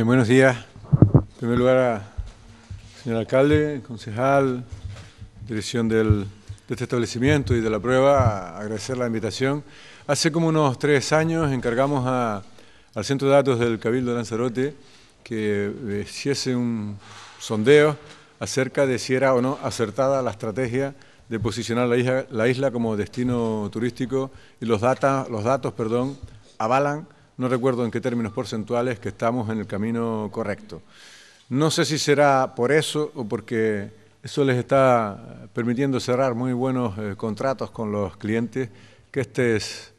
buenos días. En primer lugar, señor alcalde, concejal, dirección de este establecimiento y de la prueba, agradecer la invitación. Hace como unos tres años encargamos al Centro de Datos del Cabildo de Lanzarote que eh, hiciese un sondeo acerca de si era o no acertada la estrategia de posicionar la isla, como destino turístico y los, los datos perdón, avalan no recuerdo en qué términos porcentuales, que estamos en el camino correcto. No sé si será por eso o porque eso les está permitiendo cerrar muy buenos eh, contratos con los clientes, que este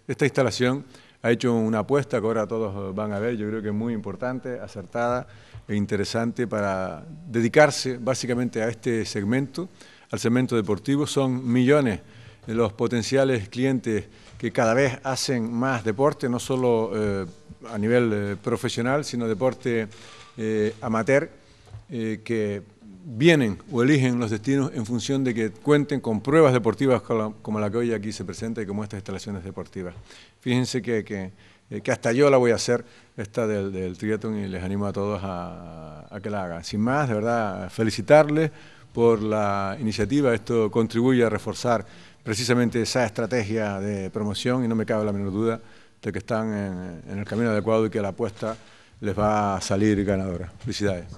esta instalación ha hecho una apuesta que ahora todos van a ver, yo creo que es muy importante, acertada e interesante para dedicarse básicamente a este segmento, al segmento deportivo. Son millones de los potenciales clientes que cada vez hacen más deporte, no solo eh, a nivel eh, profesional, sino deporte eh, amateur, que vienen o eligen los destinos en función de que cuenten con pruebas deportivas como la, que hoy aquí se presenta y como estas instalaciones deportivas. Fíjense que, hasta yo la voy a hacer, esta del, del triatlón, y les animo a todos a que la hagan. Sin más, de verdad, felicitarles por la iniciativa, esto contribuye a reforzar precisamente esa estrategia de promoción y no me cabe la menor duda de que están en, el camino adecuado y que la apuesta les va a salir ganadora. Felicidades.